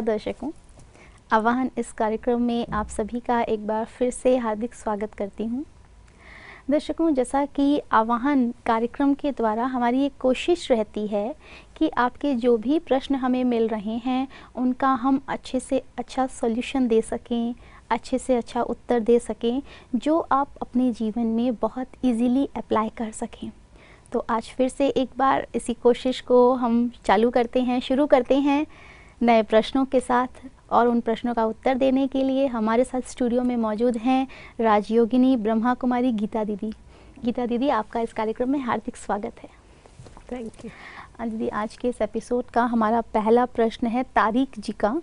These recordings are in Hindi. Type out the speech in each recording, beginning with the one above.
नमस्कार दर्शकों आवाहन इस कार्यक्रम में आप सभी का एक बार फिर से हार्दिक स्वागत करती हूँ दर्शकों जैसा कि आवाहन कार्यक्रम के द्वारा हमारी एक कोशिश रहती है कि आपके जो भी प्रश्न हमें मिल रहे हैं उनका हम अच्छे से अच्छा सॉल्यूशन दे सकें अच्छे से अच्छा उत्तर दे सकें जो आप अपने जीवन में बहुत इजीली अप्लाई कर सकें तो आज फिर से एक बार इसी कोशिश को हम चालू करते हैं शुरू करते हैं नए प्रश्नों के साथ और उन प्रश्नों का उत्तर देने के लिए हमारे साथ स्टूडियो में मौजूद हैं राजयोगिनी ब्रह्मा कुमारी गीता दीदी गीता दीदी आपका इस कार्यक्रम में हार्दिक स्वागत है थैंक यू हाँ दीदी आज के इस एपिसोड का हमारा पहला प्रश्न है तारिक जी का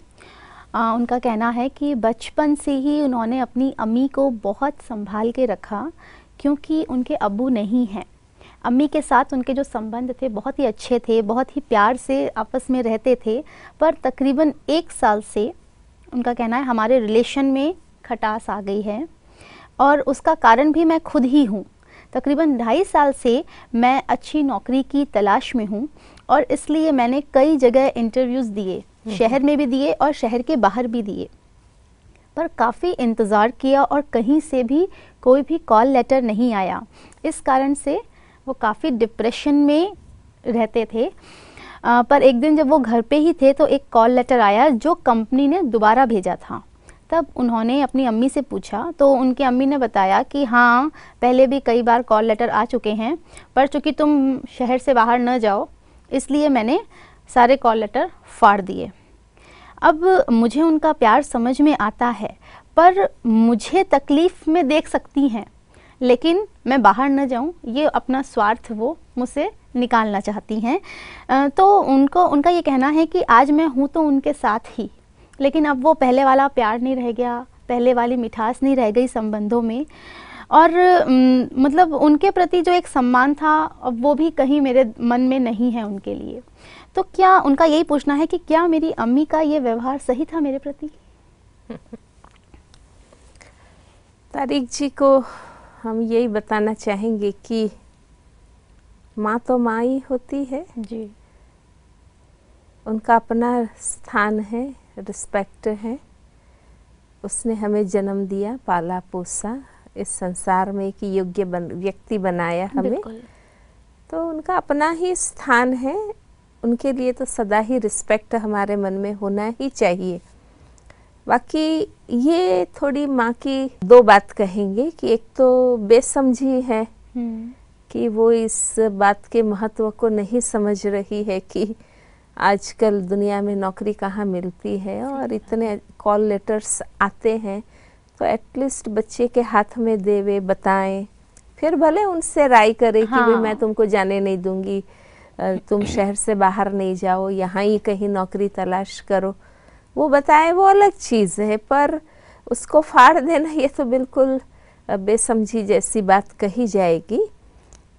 आ, उनका कहना है कि बचपन से ही उन्होंने अपनी अम्मी को बहुत संभाल के रखा क्योंकि उनके अबू नहीं हैं अम्मी के साथ उनके जो संबंध थे बहुत ही अच्छे थे बहुत ही प्यार से आपस में रहते थे पर तकरीबन एक साल से उनका कहना है हमारे रिलेशन में खटास आ गई है और उसका कारण भी मैं खुद ही हूँ तकरीबन ढाई साल से मैं अच्छी नौकरी की तलाश में हूँ और इसलिए मैंने कई जगह इंटरव्यूज़ दिए हम्म। शहर में भी दिए और शहर के बाहर भी दिए पर काफ़ी इंतज़ार किया और कहीं से भी कोई भी कॉल लेटर नहीं आया इस कारण से वो काफ़ी डिप्रेशन में रहते थे आ, पर एक दिन जब वो घर पे ही थे तो एक कॉल लेटर आया जो कंपनी ने दोबारा भेजा था तब उन्होंने अपनी अम्मी से पूछा तो उनके अम्मी ने बताया कि हाँ पहले भी कई बार कॉल लेटर आ चुके हैं पर चूँकि तुम शहर से बाहर न जाओ इसलिए मैंने सारे कॉल लेटर फाड़ दिए अब मुझे उनका प्यार समझ में आता है पर मुझे तकलीफ़ में देख सकती हैं लेकिन मैं बाहर न जाऊं ये अपना स्वार्थ वो मुझसे निकालना चाहती हैं तो उनको उनका ये कहना है कि आज मैं हूँ तो उनके साथ ही लेकिन अब वो पहले वाला प्यार नहीं रह गया पहले वाली मिठास नहीं रह गई संबंधों में और मतलब उनके प्रति जो एक सम्मान था अब वो भी कहीं मेरे मन में नहीं है उनके लिए तो क्या उनका यही पूछना है कि क्या मेरी अम्मी का ये व्यवहार सही था मेरे प्रति तारिक जी को हम यही बताना चाहेंगे कि माँ तो माँ ही होती है जी उनका अपना स्थान है रिस्पेक्ट है उसने हमें जन्म दिया पाला पोसा इस संसार में एक योग्य बन, व्यक्ति बनाया हमें तो उनका अपना ही स्थान है उनके लिए तो सदा ही रिस्पेक्ट हमारे मन में होना ही चाहिए बाकी ये थोड़ी माँ की दो बात कहेंगे कि एक तो बेसमझी है हम्म। कि वो इस बात के महत्व को नहीं समझ रही है कि आजकल दुनिया में नौकरी कहाँ मिलती है और इतने कॉल लेटर्स आते हैं तो एटलीस्ट बच्चे के हाथ में देवे बताएं फिर भले उनसे राय करे हाँ। कि भी मैं तुमको जाने नहीं दूंगी तुम शहर से बाहर नहीं जाओ यहाँ ही कहीं नौकरी तलाश करो वो बताएं वो अलग चीज़ है पर उसको फाड़ देना ये तो बिल्कुल बेसमझी जैसी बात कही जाएगी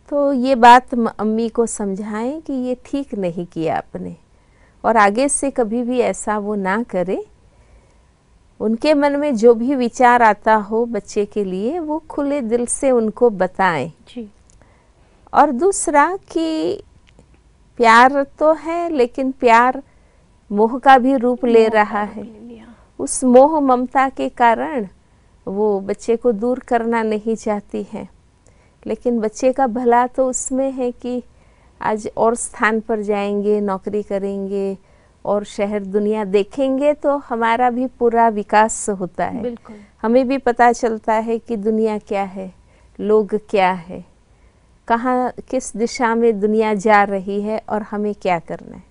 तो ये बात अम्मी को समझाएं कि ये ठीक नहीं किया आपने और आगे से कभी भी ऐसा वो ना करे उनके मन में जो भी विचार आता हो बच्चे के लिए वो खुले दिल से उनको बताएं जी और दूसरा कि प्यार तो है लेकिन प्यार मोह का भी रूप ले रहा है उस मोह ममता के कारण वो बच्चे को दूर करना नहीं चाहती है लेकिन बच्चे का भला तो उसमें है कि आज और स्थान पर जाएंगे नौकरी करेंगे और शहर दुनिया देखेंगे तो हमारा भी पूरा विकास होता है हमें भी पता चलता है कि दुनिया क्या है लोग क्या है कहाँ किस दिशा में दुनिया जा रही है और हमें क्या करना है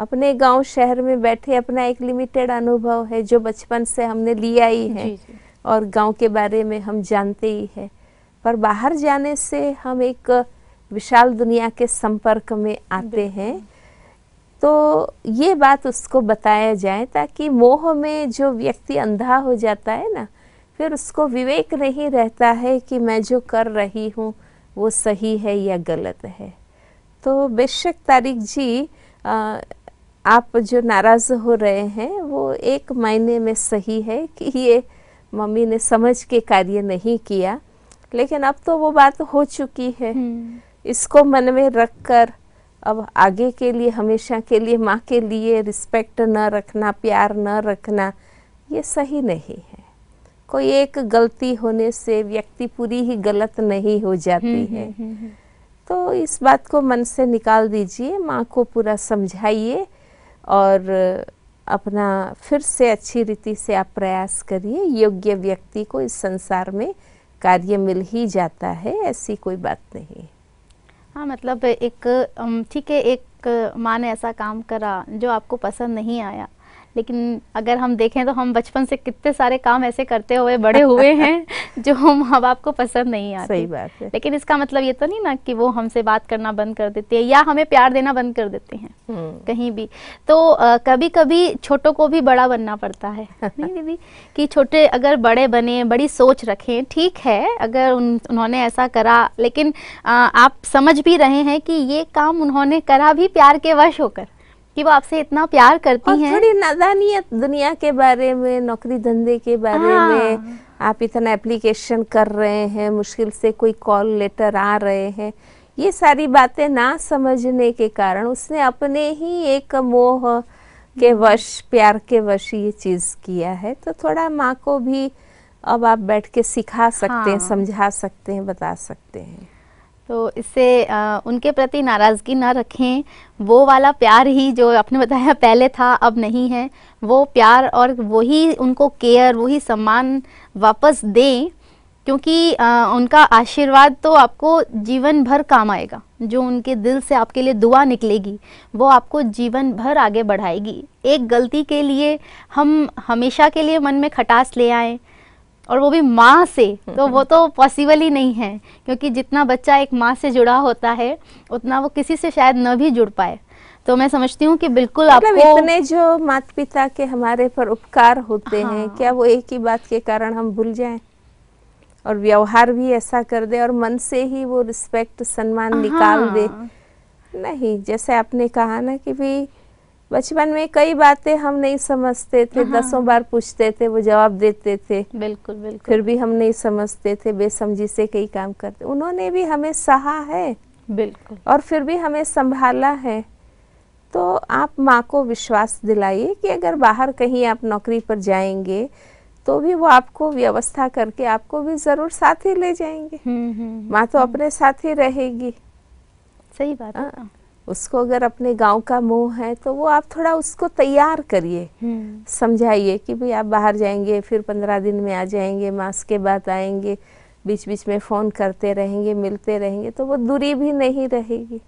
अपने गांव शहर में बैठे अपना एक लिमिटेड अनुभव है जो बचपन से हमने लिया ही है जी जी। और गांव के बारे में हम जानते ही है पर बाहर जाने से हम एक विशाल दुनिया के संपर्क में आते हैं तो ये बात उसको बताया जाए ताकि मोह में जो व्यक्ति अंधा हो जाता है ना फिर उसको विवेक नहीं रहता है कि मैं जो कर रही हूँ वो सही है या गलत है तो बेशक तारिक जी आ, आप जो नाराज़ हो रहे हैं वो एक मायने में सही है कि ये मम्मी ने समझ के कार्य नहीं किया लेकिन अब तो वो बात हो चुकी है हम्म। इसको मन में रख कर अब आगे के लिए हमेशा के लिए माँ के लिए रिस्पेक्ट न रखना प्यार न रखना ये सही नहीं है कोई एक गलती होने से व्यक्ति पूरी ही गलत नहीं हो जाती हम्म, है हम्म, तो इस बात को मन से निकाल दीजिए माँ को पूरा समझाइए और अपना फिर से अच्छी रीति से आप प्रयास करिए योग्य व्यक्ति को इस संसार में कार्य मिल ही जाता है ऐसी कोई बात नहीं हाँ मतलब एक ठीक है एक माँ ने ऐसा काम करा जो आपको पसंद नहीं आया लेकिन अगर हम देखें तो हम बचपन से कितने सारे काम ऐसे करते हुए बड़े हुए हैं जो हम माँ बाप को पसंद नहीं आते सही बात है लेकिन इसका मतलब ये तो नहीं ना कि वो हमसे बात करना बंद कर देते हैं या हमें प्यार देना बंद कर देते हैं हम्म। कहीं भी तो आ, कभी कभी छोटों को भी बड़ा बनना पड़ता है नहीं दीदी कि छोटे अगर बड़े बने बड़ी सोच रखें ठीक है अगर उन, उन्होंने ऐसा करा लेकिन आ, आप समझ भी रहे हैं कि ये काम उन्होंने करा भी प्यार के वश होकर कि वो आपसे इतना प्यार करती हैं थोड़ी नजानियत दुनिया के बारे में नौकरी धंधे के बारे हाँ। में आप इतना एप्लीकेशन कर रहे हैं मुश्किल से कोई कॉल लेटर आ रहे हैं ये सारी बातें ना समझने के कारण उसने अपने ही एक मोह के हम्म। वश प्यार के वश ये चीज़ किया है तो थोड़ा माँ को भी अब आप बैठ के सिखा सकते हाँ। हैं समझा सकते हैं बता सकते हैं तो इससे आ, उनके प्रति नाराज़गी ना रखें वो वाला प्यार ही जो आपने बताया पहले था अब नहीं है वो प्यार और वही उनको केयर वही सम्मान वापस दें क्योंकि आ, उनका आशीर्वाद तो आपको जीवन भर काम आएगा जो उनके दिल से आपके लिए दुआ निकलेगी वो आपको जीवन भर आगे बढ़ाएगी एक गलती के लिए हम हमेशा के लिए मन में खटास ले आएँ और वो भी माँ से तो वो तो पॉसिबल ही नहीं है क्योंकि जितना बच्चा एक माँ से जुड़ा होता है उतना वो किसी से शायद न भी जुड़ पाए तो मैं समझती हूँ कि बिल्कुल मतलब आपको इतने जो माता पिता के हमारे पर उपकार होते हाँ। हैं क्या वो एक ही बात के कारण हम भूल जाएं और व्यवहार भी ऐसा कर दे और मन से ही वो रिस्पेक्ट सम्मान हाँ। निकाल दे नहीं जैसे आपने कहा ना कि भाई बचपन में कई बातें हम नहीं समझते थे हाँ। दसों बार पूछते थे वो जवाब देते थे बिल्कुल बिल्कुल फिर भी हम नहीं समझते थे बेसमझी से कई काम करते उन्होंने भी हमें सहा है बिल्कुल और फिर भी हमें संभाला है तो आप माँ को विश्वास दिलाइए कि अगर बाहर कहीं आप नौकरी पर जाएंगे तो भी वो आपको व्यवस्था करके आपको भी जरूर साथ ही ले जाएंगे हम्म, हम्म, माँ तो हम्म। अपने साथ ही रहेगी सही बात है हाँ। उसको अगर अपने गांव का मोह है तो वो आप थोड़ा उसको तैयार करिए हम्म। समझाइए कि भाई आप बाहर जाएंगे फिर पंद्रह दिन में आ जाएंगे मास के बाद आएंगे बीच बीच में फ़ोन करते रहेंगे मिलते रहेंगे तो वो दूरी भी नहीं रहेगी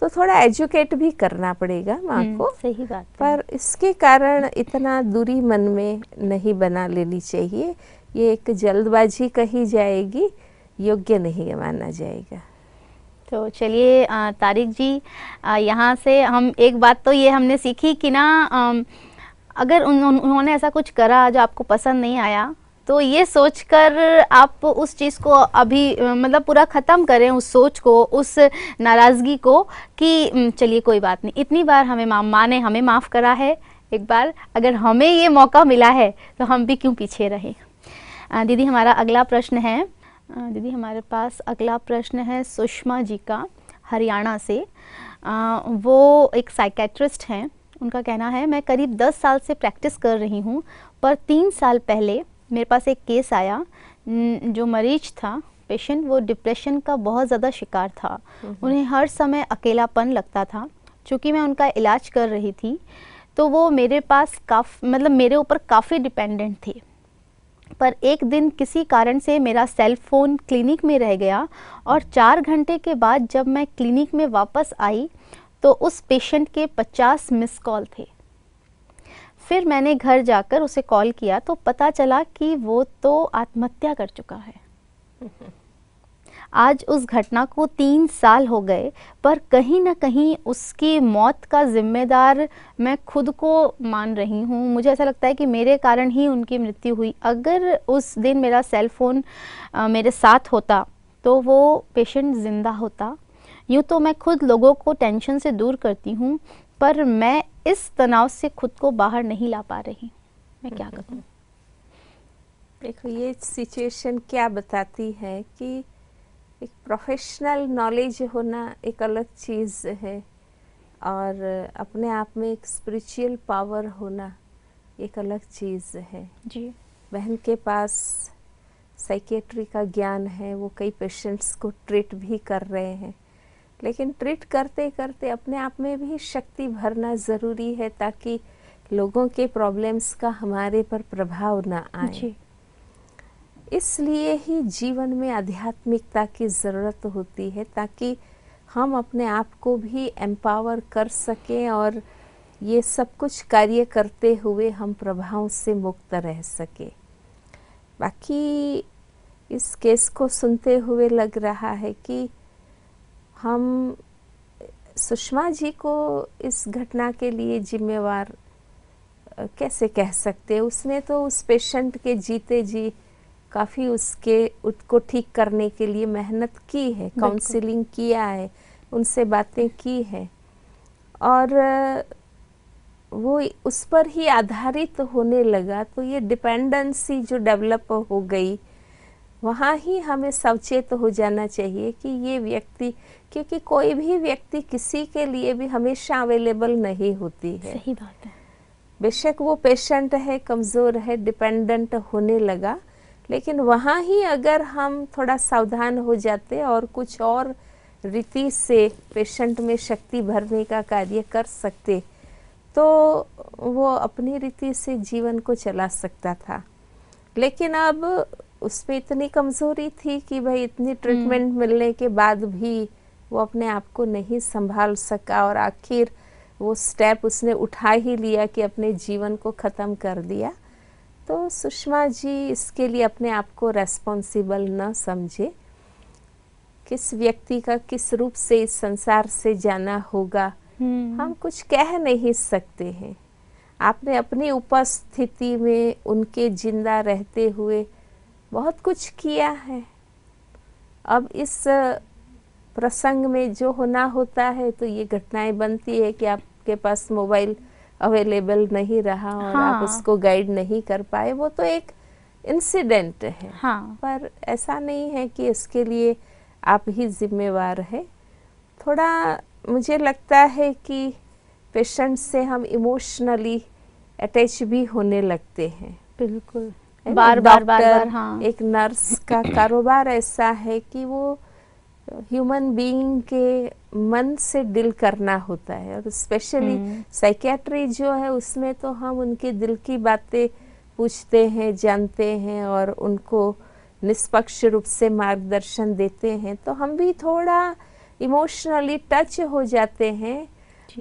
तो थोड़ा एजुकेट भी करना पड़ेगा माँ हम्म, को सही बात पर इसके कारण इतना दूरी मन में नहीं बना लेनी चाहिए ये एक जल्दबाजी कही जाएगी योग्य नहीं माना जाएगा तो चलिए तारिक जी यहाँ से हम एक बात तो ये हमने सीखी कि ना अगर उन, उन्होंने ऐसा कुछ करा जो आपको पसंद नहीं आया तो ये सोचकर आप उस चीज़ को अभी मतलब पूरा ख़त्म करें उस सोच को उस नाराज़गी को कि चलिए कोई बात नहीं इतनी बार हमें माँ माँ ने हमें माफ़ करा है एक बार अगर हमें ये मौका मिला है तो हम भी क्यों पीछे रहें दीदी हमारा अगला प्रश्न है दीदी हमारे पास अगला प्रश्न है सुषमा जी का हरियाणा से आ, वो एक साइकेट्रिस्ट हैं उनका कहना है मैं करीब दस साल से प्रैक्टिस कर रही हूँ पर तीन साल पहले मेरे पास एक केस आया जो मरीज था पेशेंट वो डिप्रेशन का बहुत ज़्यादा शिकार था हम्म, हम्म। उन्हें हर समय अकेलापन लगता था चूँकि मैं उनका इलाज कर रही थी तो वो मेरे पास काफ मतलब मेरे ऊपर काफ़ी डिपेंडेंट थे पर एक दिन किसी कारण से मेरा सेल फ़ोन क्लिनिक में रह गया और चार घंटे के बाद जब मैं क्लिनिक में वापस आई तो उस पेशेंट के 50 मिस कॉल थे फिर मैंने घर जाकर उसे कॉल किया तो पता चला कि वो तो आत्महत्या कर चुका है आज उस घटना को तीन साल हो गए पर कहीं ना कहीं उसकी मौत का जिम्मेदार मैं खुद को मान रही हूँ मुझे ऐसा लगता है कि मेरे कारण ही उनकी मृत्यु हुई अगर उस दिन मेरा सेल फ़ोन मेरे साथ होता तो वो पेशेंट ज़िंदा होता यूँ तो मैं खुद लोगों को टेंशन से दूर करती हूँ पर मैं इस तनाव से खुद को बाहर नहीं ला पा रही मैं क्या हम्म, करूँ हम्म। देखो ये सिचुएशन क्या बताती है कि एक प्रोफेशनल नॉलेज होना एक अलग चीज़ है और अपने आप में एक स्पिरिचुअल पावर होना एक अलग चीज़ है जी बहन के पास साइकेट्री का ज्ञान है वो कई पेशेंट्स को ट्रीट भी कर रहे हैं लेकिन ट्रीट करते करते अपने आप में भी शक्ति भरना ज़रूरी है ताकि लोगों के प्रॉब्लम्स का हमारे पर प्रभाव ना आए इसलिए ही जीवन में आध्यात्मिकता की ज़रूरत होती है ताकि हम अपने आप को भी एम्पावर कर सकें और ये सब कुछ कार्य करते हुए हम प्रभाव से मुक्त रह सकें बाकी इस केस को सुनते हुए लग रहा है कि हम सुषमा जी को इस घटना के लिए जिम्मेवार कैसे कह सकते उसने तो उस पेशेंट के जीते जी काफ़ी उसके उसको ठीक करने के लिए मेहनत की है काउंसलिंग किया है उनसे बातें की है और वो उस पर ही आधारित होने लगा तो ये डिपेंडेंसी जो डेवलप हो गई वहाँ ही हमें सचेत हो जाना चाहिए कि ये व्यक्ति क्योंकि कोई भी व्यक्ति किसी के लिए भी हमेशा अवेलेबल नहीं होती है सही बात है बेशक वो पेशेंट है कमज़ोर है डिपेंडेंट होने लगा लेकिन वहाँ ही अगर हम थोड़ा सावधान हो जाते और कुछ और रीति से पेशेंट में शक्ति भरने का कार्य कर सकते तो वो अपनी रीति से जीवन को चला सकता था लेकिन अब उस पर इतनी कमज़ोरी थी कि भाई इतनी हम्म। ट्रीटमेंट मिलने के बाद भी वो अपने आप को नहीं संभाल सका और आखिर वो स्टेप उसने उठा ही लिया कि अपने जीवन को ख़त्म कर दिया तो सुषमा जी इसके लिए अपने आप को रेस्पॉन्सिबल न समझे किस व्यक्ति का किस रूप से इस संसार से जाना होगा हम्म। हम कुछ कह नहीं सकते हैं आपने अपनी उपस्थिति में उनके जिंदा रहते हुए बहुत कुछ किया है अब इस प्रसंग में जो होना होता है तो ये घटनाएं बनती है कि आपके पास मोबाइल अवेलेबल नहीं रहा और हाँ। आप उसको गाइड नहीं कर पाए वो तो एक इंसिडेंट है हाँ। पर ऐसा नहीं है कि इसके लिए आप ही जिम्मेवार है थोड़ा मुझे लगता है कि पेशेंट से हम इमोशनली अटैच भी होने लगते हैं बिल्कुल बार बार बार बार हाँ एक नर्स का कारोबार ऐसा है कि वो ह्यूमन बीइंग के मन से डील करना होता है और स्पेशली हम्म। साइकेट्री जो है उसमें तो हम उनके दिल की बातें पूछते हैं जानते हैं और उनको निष्पक्ष रूप से मार्गदर्शन देते हैं तो हम भी थोड़ा इमोशनली टच हो जाते हैं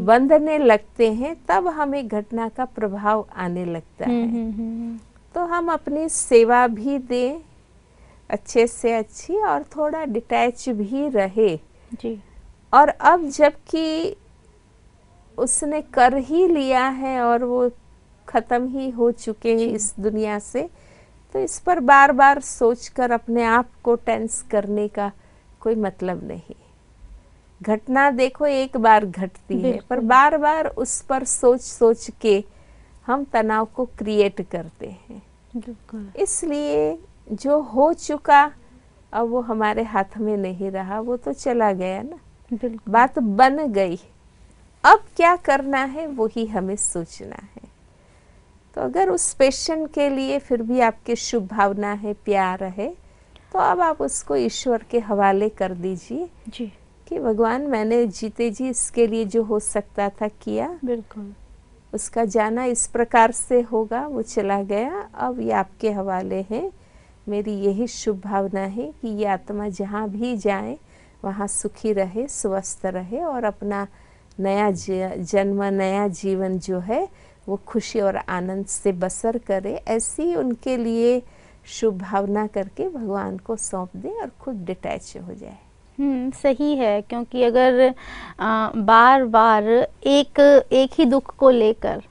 बंधने लगते हैं तब हमें घटना का प्रभाव आने लगता हम्म, है हम्म, तो हम अपनी सेवा भी दें अच्छे से अच्छी और थोड़ा डिटैच भी रहे जी और अब जबकि उसने कर ही लिया है और वो ख़त्म ही हो चुके हैं इस दुनिया से तो इस पर बार बार सोचकर अपने आप को टेंस करने का कोई मतलब नहीं घटना देखो एक बार घटती है पर बार बार उस पर सोच सोच के हम तनाव को क्रिएट करते हैं इसलिए जो हो चुका अब वो हमारे हाथ में नहीं रहा वो तो चला गया ना बात बन गई अब क्या करना है वही हमें सोचना है तो अगर उस पेशेंट के लिए फिर भी आपके शुभ भावना है प्यार है तो अब आप उसको ईश्वर के हवाले कर दीजिए जी कि भगवान मैंने जीते जी इसके लिए जो हो सकता था किया बिल्कुल उसका जाना इस प्रकार से होगा वो चला गया अब ये आपके हवाले है मेरी यही शुभ भावना है कि ये आत्मा जहाँ भी जाए वहाँ सुखी रहे स्वस्थ रहे और अपना नया जन्म नया जीवन जो है वो खुशी और आनंद से बसर करे ऐसी उनके लिए शुभ भावना करके भगवान को सौंप दें और खुद डिटैच हो जाए हम्म, सही है क्योंकि अगर आ, बार बार एक एक ही दुख को लेकर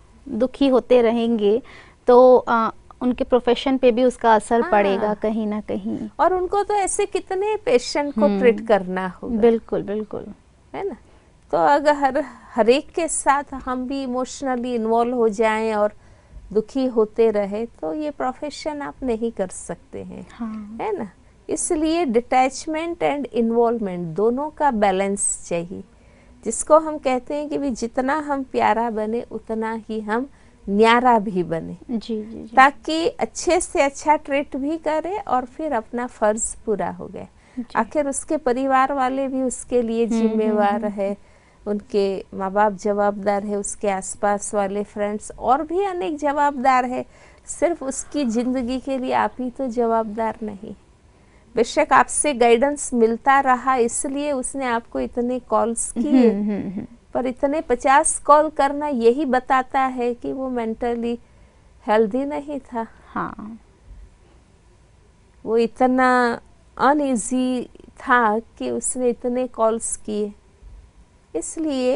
दुखी होते रहेंगे तो आ, उनके प्रोफेशन पे भी उसका असर हाँ। पड़ेगा कहीं ना कहीं और उनको तो ऐसे कितने पेशेंट को ट्रीट हम्म। करना होगा बिल्कुल बिल्कुल है ना तो अगर हर हर एक के साथ हम भी इमोशनली इन्वॉल्व हो जाएं और दुखी होते रहे तो ये प्रोफेशन आप नहीं कर सकते हैं हाँ। है ना इसलिए डिटैचमेंट एंड इन्वॉल्वमेंट दोनों का बैलेंस चाहिए जिसको हम कहते हैं कि भी जितना हम प्यारा बने उतना ही हम न्यारा भी बने जी जी, जी। ताकि अच्छे से अच्छा ट्रीट भी करे और फिर अपना फर्ज पूरा हो गया आखिर उसके परिवार वाले भी उसके लिए हम्म, जिम्मेवार हम्म, है हम्म। उनके माँ बाप जवाबदार है उसके आसपास वाले फ्रेंड्स और भी अनेक जवाबदार है सिर्फ उसकी ज़िंदगी के लिए आप ही तो जवाबदार नहीं बेशक आपसे गाइडेंस मिलता रहा इसलिए उसने आपको इतने कॉल्स किए पर इतने पचास कॉल करना यही बताता है कि वो मेंटली हेल्दी नहीं था हाँ वो इतना अनईजी था कि उसने इतने कॉल्स किए इसलिए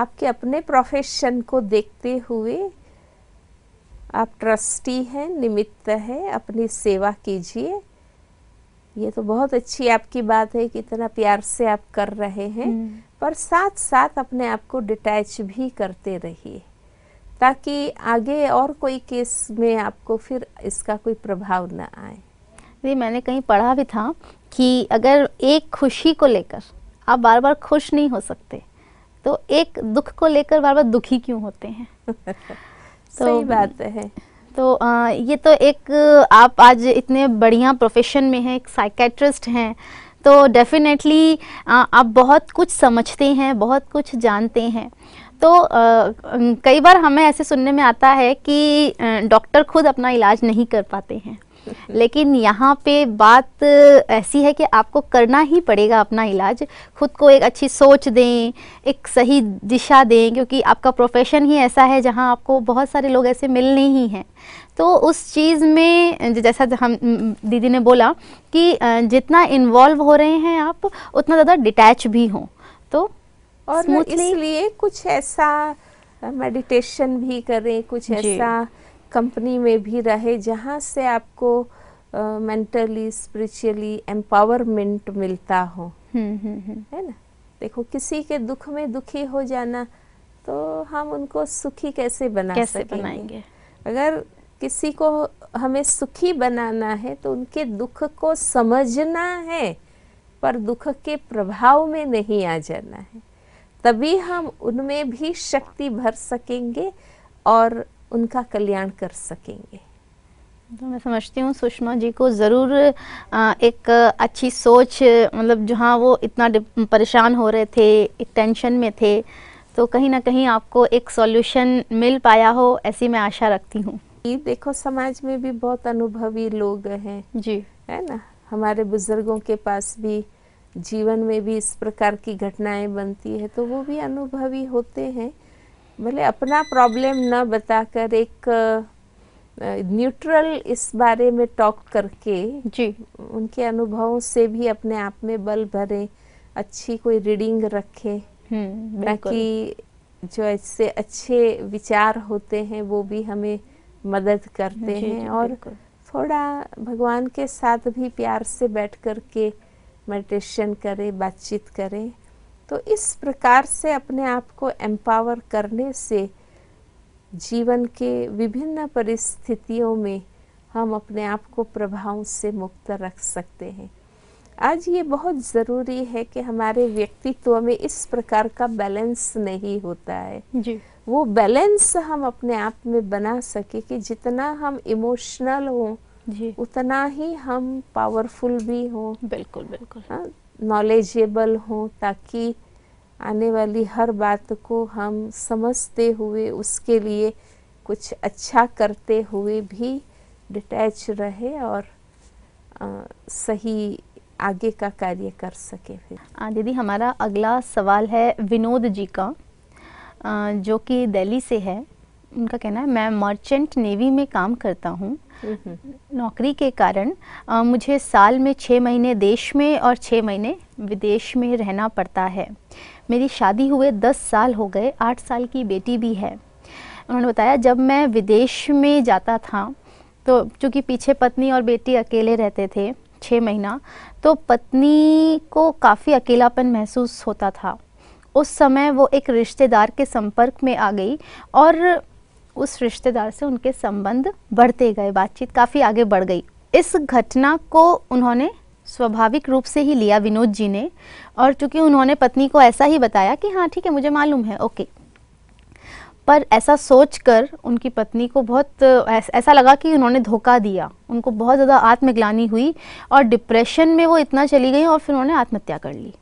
आपके अपने प्रोफेशन को देखते हुए आप ट्रस्टी हैं निमित्त है अपनी सेवा कीजिए ये तो बहुत अच्छी आपकी बात है कि इतना प्यार से आप कर रहे हैं हम्म। पर साथ साथ अपने आप को डिटैच भी करते रहिए ताकि आगे और कोई केस में आपको फिर इसका कोई प्रभाव ना आए जी मैंने कहीं पढ़ा भी था कि अगर एक खुशी को लेकर आप बार बार खुश नहीं हो सकते तो एक दुख को लेकर बार बार दुखी क्यों होते हैं तो सही बात है तो आ, ये तो एक आप आज इतने बढ़िया प्रोफेशन में हैं एक साइकेट्रिस्ट हैं तो डेफ़िनेटली आप बहुत कुछ समझते हैं बहुत कुछ जानते हैं तो आ, कई बार हमें ऐसे सुनने में आता है कि डॉक्टर खुद अपना इलाज नहीं कर पाते हैं लेकिन यहाँ पे बात ऐसी है कि आपको करना ही पड़ेगा अपना इलाज खुद को एक अच्छी सोच दें एक सही दिशा दें क्योंकि आपका प्रोफेशन ही ऐसा है जहाँ आपको बहुत सारे लोग ऐसे मिलने ही हैं तो उस चीज़ में जैसा हम दीदी ने बोला कि जितना इन्वॉल्व हो रहे हैं आप उतना ज़्यादा डिटैच भी हों तो और इसलिए कुछ ऐसा मेडिटेशन भी करें कुछ ऐसा कंपनी में भी रहे जहाँ से आपको मेंटली स्पिरिचुअली एम्पावरमेंट मिलता हो हम्म, हम्म, हम्म। है ना देखो किसी के दुख में दुखी हो जाना तो हम उनको सुखी कैसे बना कैसे सकेंगे? बनाएंगे अगर किसी को हमें सुखी बनाना है तो उनके दुख को समझना है पर दुख के प्रभाव में नहीं आ जाना है तभी हम उनमें भी शक्ति भर सकेंगे और उनका कल्याण कर सकेंगे तो मैं समझती हूँ सुषमा जी को ज़रूर एक अच्छी सोच मतलब जहाँ वो इतना परेशान हो रहे थे एक टेंशन में थे तो कहीं ना कहीं आपको एक सॉल्यूशन मिल पाया हो ऐसी मैं आशा रखती हूँ देखो समाज में भी बहुत अनुभवी लोग हैं जी है ना हमारे बुजुर्गों के पास भी जीवन में भी इस प्रकार की घटनाएं बनती है तो वो भी अनुभवी होते हैं भले अपना प्रॉब्लम न बताकर एक न्यूट्रल इस बारे में टॉक करके जी उनके अनुभवों से भी अपने आप में बल भरे अच्छी कोई रीडिंग रखें ताकि जो ऐसे अच्छे विचार होते हैं वो भी हमें मदद करते जी, हैं जी, और थोड़ा भगवान के साथ भी प्यार से बैठ कर के मेडिटेशन करें बातचीत करें तो इस प्रकार से अपने आप को एम्पावर करने से जीवन के विभिन्न परिस्थितियों में हम अपने आप को प्रभाव से मुक्त रख सकते हैं आज ये बहुत ज़रूरी है कि हमारे व्यक्तित्व में इस प्रकार का बैलेंस नहीं होता है जी वो बैलेंस हम अपने आप में बना सके कि जितना हम इमोशनल हों उतना ही हम पावरफुल भी हों बिल्कुल बिल्कुल हाँ नॉलेजेबल हों ताकि आने वाली हर बात को हम समझते हुए उसके लिए कुछ अच्छा करते हुए भी डिटैच रहे और आ, सही आगे का कार्य कर सके फिर दीदी हमारा अगला सवाल है विनोद जी का जो कि दिल्ली से है उनका कहना है मैं मर्चेंट नेवी में काम करता हूँ नौकरी के कारण आ, मुझे साल में छः महीने देश में और छः महीने विदेश में रहना पड़ता है मेरी शादी हुए दस साल हो गए आठ साल की बेटी भी है उन्होंने बताया जब मैं विदेश में जाता था तो चूँकि पीछे पत्नी और बेटी अकेले रहते थे छः महीना तो पत्नी को काफ़ी अकेलापन महसूस होता था उस समय वो एक रिश्तेदार के संपर्क में आ गई और उस रिश्तेदार से उनके संबंध बढ़ते गए बातचीत काफ़ी आगे बढ़ गई इस घटना को उन्होंने स्वाभाविक रूप से ही लिया विनोद जी ने और चूंकि उन्होंने पत्नी को ऐसा ही बताया कि हाँ ठीक है मुझे मालूम है ओके पर ऐसा सोचकर उनकी पत्नी को बहुत ऐसा लगा कि उन्होंने धोखा दिया उनको बहुत ज़्यादा आत्मग्लानी हुई और डिप्रेशन में वो इतना चली गई और फिर उन्होंने आत्महत्या कर ली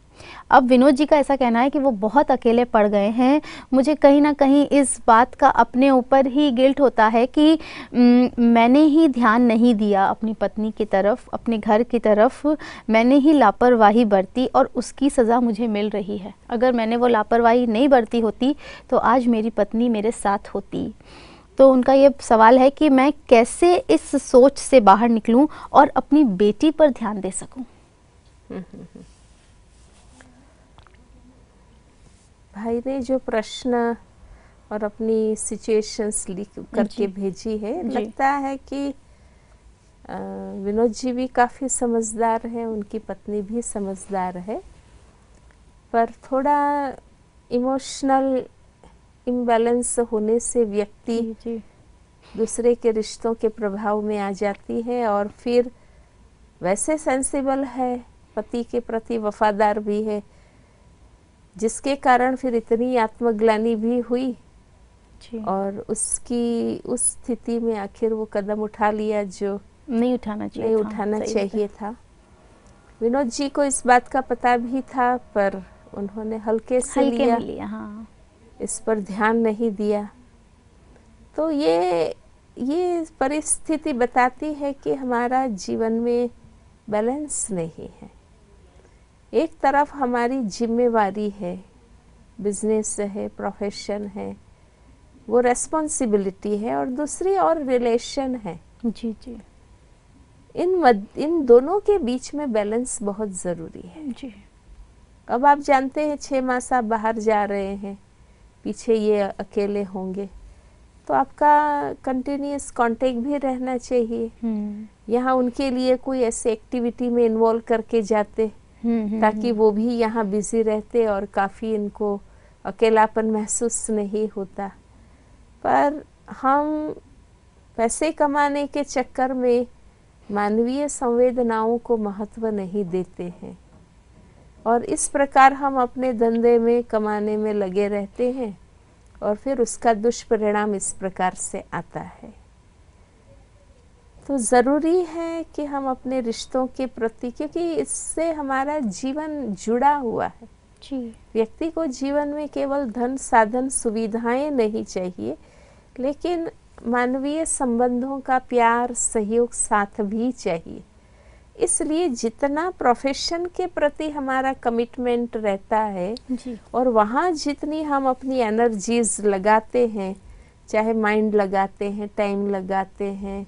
अब विनोद जी का ऐसा कहना है कि वो बहुत अकेले पड़ गए हैं मुझे कहीं ना कहीं इस बात का अपने ऊपर ही गिल्ट होता है कि मैंने ही ध्यान नहीं दिया अपनी पत्नी की तरफ अपने घर की तरफ मैंने ही लापरवाही बरती और उसकी सज़ा मुझे मिल रही है अगर मैंने वो लापरवाही नहीं बरती होती तो आज मेरी पत्नी मेरे साथ होती तो उनका ये सवाल है कि मैं कैसे इस सोच से बाहर निकलूं और अपनी बेटी पर ध्यान दे सकूं। हम्म, हम्म, हम्म। भाई ने जो प्रश्न और अपनी सिचुएशंस लिख करके भेजी है लगता है कि विनोद जी भी काफ़ी समझदार हैं उनकी पत्नी भी समझदार है पर थोड़ा इमोशनल इम्बैलेंस होने से व्यक्ति दूसरे के रिश्तों के प्रभाव में आ जाती है और फिर वैसे सेंसिबल है पति के प्रति वफादार भी है जिसके कारण फिर इतनी आत्मग्लानी भी हुई और उसकी उस स्थिति में आखिर वो कदम उठा लिया जो नहीं उठाना चाहिए नहीं उठाना चाहिए था विनोद जी को इस बात का पता भी था पर उन्होंने हल्के से हल्के लिया, लिया हाँ। इस पर ध्यान नहीं दिया तो ये ये परिस्थिति बताती है कि हमारा जीवन में बैलेंस नहीं है एक तरफ हमारी जिम्मेवारी है बिजनेस है प्रोफेशन है वो रेस्पॉन्सिबिलिटी है और दूसरी और रिलेशन है जी जी इन मद, इन दोनों के बीच में बैलेंस बहुत ज़रूरी है जी अब आप जानते हैं छः मास आप बाहर जा रहे हैं पीछे ये अकेले होंगे तो आपका कंटिन्यूस कांटेक्ट भी रहना चाहिए हम्म। यहाँ उनके लिए कोई ऐसे एक्टिविटी में इन्वॉल्व करके जाते हम्म, ताकि हम्म, हम्म। वो भी यहाँ बिजी रहते और काफ़ी इनको अकेलापन महसूस नहीं होता पर हम पैसे कमाने के चक्कर में मानवीय संवेदनाओं को महत्व नहीं देते हैं और इस प्रकार हम अपने धंधे में कमाने में लगे रहते हैं और फिर उसका दुष्परिणाम इस प्रकार से आता है तो ज़रूरी है कि हम अपने रिश्तों के प्रति क्योंकि इससे हमारा जीवन जुड़ा हुआ है जी व्यक्ति को जीवन में केवल धन साधन सुविधाएं नहीं चाहिए लेकिन मानवीय संबंधों का प्यार सहयोग साथ भी चाहिए इसलिए जितना प्रोफेशन के प्रति हमारा कमिटमेंट रहता है जी। और वहाँ जितनी हम अपनी एनर्जीज लगाते हैं चाहे माइंड लगाते हैं टाइम लगाते हैं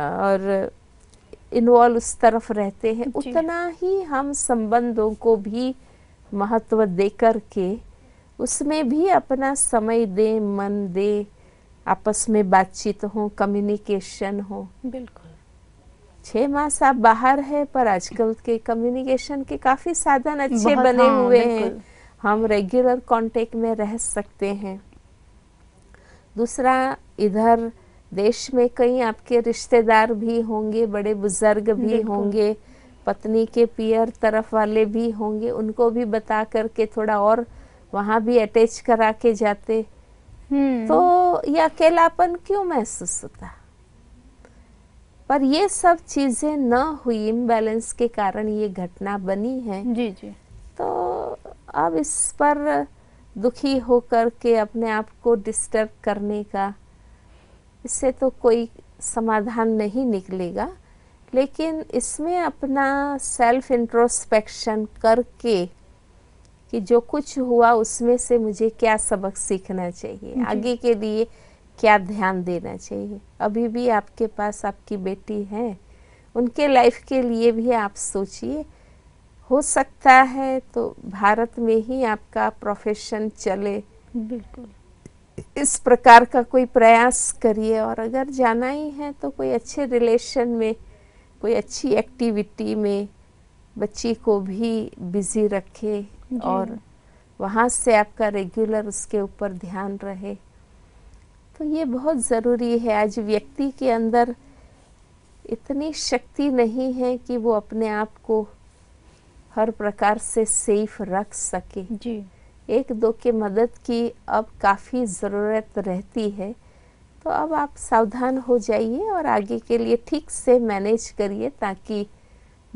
और इन्वॉल्व उस तरफ रहते हैं उतना ही हम संबंधों को भी महत्व दे कर के उसमें भी अपना समय दे मन दे आपस में बातचीत हो कम्युनिकेशन हो बिल्कुल छः मास आप बाहर है पर आजकल के कम्युनिकेशन के काफ़ी साधन अच्छे बने हाँ, हुए हैं हम रेगुलर कांटेक्ट में रह सकते हैं दूसरा इधर देश में कई आपके रिश्तेदार भी होंगे बड़े बुजुर्ग भी होंगे पत्नी के पियर तरफ वाले भी होंगे उनको भी बता करके थोड़ा और वहाँ भी अटैच करा के जाते हम्म। तो ये अकेलापन क्यों महसूस होता पर ये सब चीजें न हुई इम्बैलेंस के कारण ये घटना बनी है जी जी तो अब इस पर दुखी होकर के अपने आप को डिस्टर्ब करने का इससे तो कोई समाधान नहीं निकलेगा लेकिन इसमें अपना सेल्फ इंट्रोस्पेक्शन करके कि जो कुछ हुआ उसमें से मुझे क्या सबक सीखना चाहिए आगे के लिए क्या ध्यान देना चाहिए अभी भी आपके पास आपकी बेटी है उनके लाइफ के लिए भी आप सोचिए हो सकता है तो भारत में ही आपका प्रोफेशन चले बिल्कुल इस प्रकार का कोई प्रयास करिए और अगर जाना ही है तो कोई अच्छे रिलेशन में कोई अच्छी एक्टिविटी में बच्ची को भी बिजी रखे और वहाँ से आपका रेगुलर उसके ऊपर ध्यान रहे तो ये बहुत ज़रूरी है आज व्यक्ति के अंदर इतनी शक्ति नहीं है कि वो अपने आप को हर प्रकार से सेफ रख सके जी एक दो के मदद की अब काफ़ी ज़रूरत रहती है तो अब आप सावधान हो जाइए और आगे के लिए ठीक से मैनेज करिए ताकि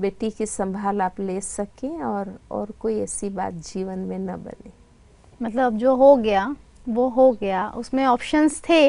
बेटी की संभाल आप ले सकें और और कोई ऐसी बात जीवन में न बने मतलब जो हो गया वो हो गया उसमें ऑप्शंस थे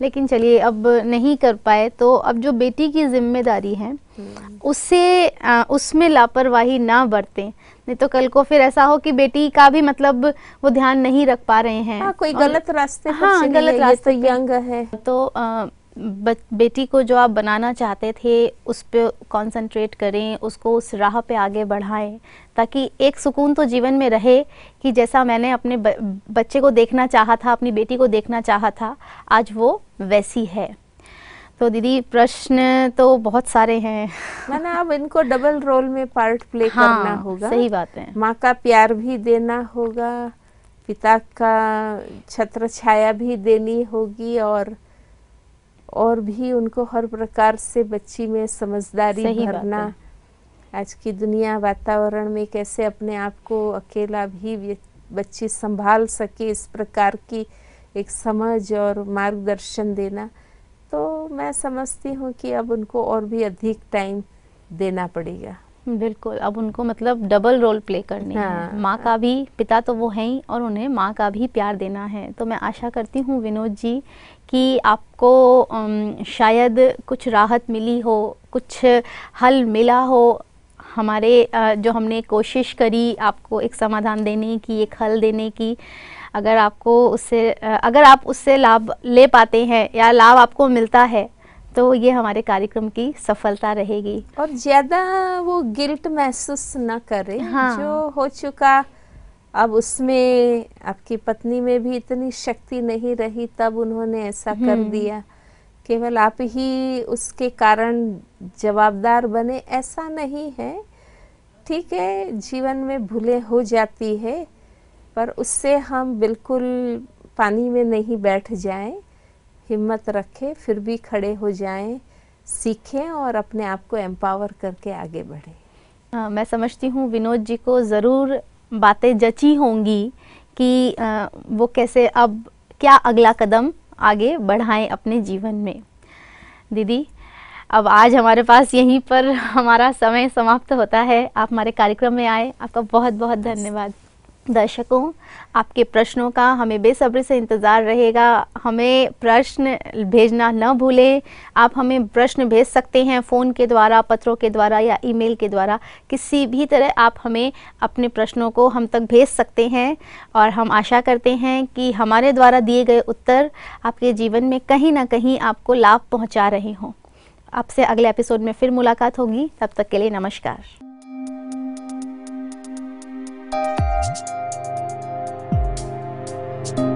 लेकिन चलिए अब नहीं कर पाए तो अब जो बेटी की जिम्मेदारी है हम्म। उससे उसमें लापरवाही ना बरतें नहीं तो कल को फिर ऐसा हो कि बेटी का भी मतलब वो ध्यान नहीं रख पा रहे हैं हाँ, कोई गलत रास्ते हाँ, गलत तो रास्ते तो यंग है तो आ, बेटी को जो आप बनाना चाहते थे उस पर कंसंट्रेट करें उसको उस राह पे आगे बढ़ाएं ताकि एक सुकून तो जीवन में रहे कि जैसा मैंने अपने बच्चे को देखना चाहा था अपनी बेटी को देखना चाहा था आज वो वैसी है तो दीदी प्रश्न तो बहुत सारे हैं मैंने अब इनको डबल रोल में पार्ट प्ले हाँ, करना होगा सही बात है माँ का प्यार भी देना होगा पिता का छत्र छाया भी देनी होगी और और भी उनको हर प्रकार से बच्ची में समझदारी भरना आज की दुनिया वातावरण में कैसे अपने आप को अकेला भी बच्ची संभाल सके इस प्रकार की एक समझ और मार्गदर्शन देना तो मैं समझती हूँ कि अब उनको और भी अधिक टाइम देना पड़ेगा बिल्कुल अब उनको मतलब डबल रोल प्ले करनी हाँ, है माँ हाँ, का भी पिता तो वो हैं ही और उन्हें माँ का भी प्यार देना है तो मैं आशा करती हूँ विनोद जी कि आपको शायद कुछ राहत मिली हो कुछ हल मिला हो हमारे जो हमने कोशिश करी आपको एक समाधान देने की एक हल देने की अगर आपको उससे अगर आप उससे लाभ ले पाते हैं या लाभ आपको मिलता है तो ये हमारे कार्यक्रम की सफलता रहेगी और ज़्यादा वो गिल्ट महसूस ना करें हाँ। जो हो चुका अब उसमें आपकी पत्नी में भी इतनी शक्ति नहीं रही तब उन्होंने ऐसा कर हम्म। दिया केवल आप ही उसके कारण जवाबदार बने ऐसा नहीं है ठीक है जीवन में भूले हो जाती है पर उससे हम बिल्कुल पानी में नहीं बैठ जाएं हिम्मत रखें फिर भी खड़े हो जाएं सीखें और अपने आप को एम्पावर करके आगे बढ़ें मैं समझती हूँ विनोद जी को ज़रूर बातें जची होंगी कि आ, वो कैसे अब क्या अगला कदम आगे बढ़ाएं अपने जीवन में दीदी अब आज हमारे पास यहीं पर हमारा समय समाप्त होता है आप हमारे कार्यक्रम में आए आपका बहुत बहुत धन्यवाद दर्शकों आपके प्रश्नों का हमें बेसब्री से इंतज़ार रहेगा हमें प्रश्न भेजना न भूलें आप हमें प्रश्न भेज सकते हैं फ़ोन के द्वारा पत्रों के द्वारा या ईमेल के द्वारा किसी भी तरह आप हमें अपने प्रश्नों को हम तक भेज सकते हैं और हम आशा करते हैं कि हमारे द्वारा दिए गए उत्तर आपके जीवन में कहीं ना कहीं आपको लाभ पहुँचा रहे हों आपसे अगले एपिसोड में फिर मुलाकात होगी तब तक के लिए नमस्कार thank you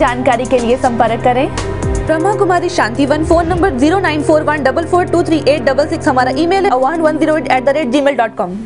जानकारी के लिए संपर्क करें Brahma Kumari Shantivan phone number zero nine four one double four two three eight double six हमारा ईमेल है one one zero at the rate Gmail dot com